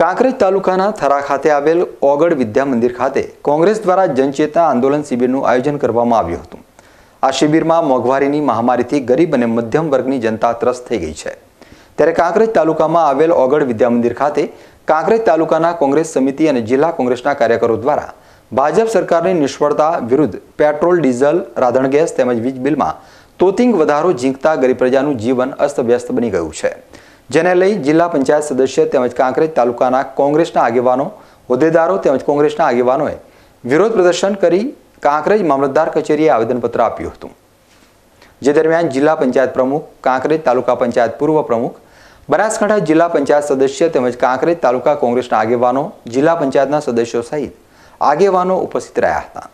કાંકરેજ તાલુકાના થરા ખાતે આવેલ ઓગળ વિદ્યા મંદિર ખાતે કોંગ્રેસ દ્વારા જનચેતના આંદોલન શિબિરનું આયોજન કરવામાં આવ્યું હતું આ શિબિરમાં મોંઘવારીની મહામારીથી ગરીબ અને મધ્યમ વર્ગની જનતા ત્રસ્ત થઈ ગઈ છે ત્યારે કાંકરેજ તાલુકામાં આવેલ ઓગળ વિદ્યા મંદિર ખાતે કાંકરેજ તાલુકાના કોંગ્રેસ સમિતિ અને જિલ્લા કોંગ્રેસના કાર્યકરો દ્વારા ભાજપ સરકારની નિષ્ફળતા વિરુદ્ધ પેટ્રોલ ડીઝલ રાધણ ગેસ તેમજ વીજ બિલમાં તોતિંગ વધારો ઝીંકતા ગરીબ પ્રજાનું જીવન અસ્તવ્યસ્ત બની ગયું છે જેને લઈ જિલ્લા પંચાયત સદસ્ય તેમજ કાંકરેજ તાલુકાના કોંગ્રેસના આગેવાનો હોદ્દેદારો તેમજ કોંગ્રેસના આગેવાનોએ વિરોધ પ્રદર્શન કરી કાંકરેજ મામલતદાર કચેરીએ આવેદનપત્ર આપ્યું હતું જે દરમિયાન જિલ્લા પંચાયત પ્રમુખ કાંકરેજ તાલુકા પંચાયત પૂર્વ પ્રમુખ બનાસકાંઠા જિલ્લા પંચાયત સદસ્ય તેમજ કાંકરેજ તાલુકા કોંગ્રેસના આગેવાનો જિલ્લા પંચાયતના સદસ્યો સહિત આગેવાનો ઉપસ્થિત રહ્યા હતા